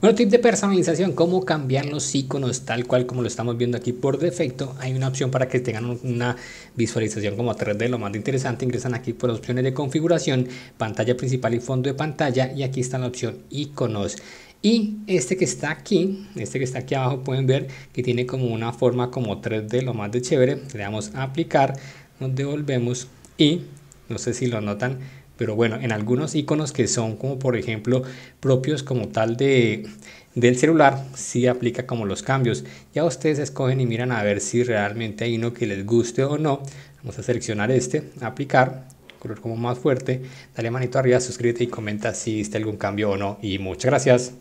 Bueno, tip de personalización, cómo cambiar los iconos tal cual como lo estamos viendo aquí por defecto. Hay una opción para que tengan una visualización como 3D, lo más interesante. Ingresan aquí por opciones de configuración, pantalla principal y fondo de pantalla y aquí está la opción iconos. Y este que está aquí, este que está aquí abajo pueden ver que tiene como una forma como 3D, lo más de chévere. Le damos a aplicar, nos devolvemos y no sé si lo notan, pero bueno, en algunos iconos que son como por ejemplo propios como tal de, del celular, sí aplica como los cambios. Ya ustedes escogen y miran a ver si realmente hay uno que les guste o no. Vamos a seleccionar este, aplicar, color como más fuerte, dale manito arriba, suscríbete y comenta si viste algún cambio o no. Y muchas gracias.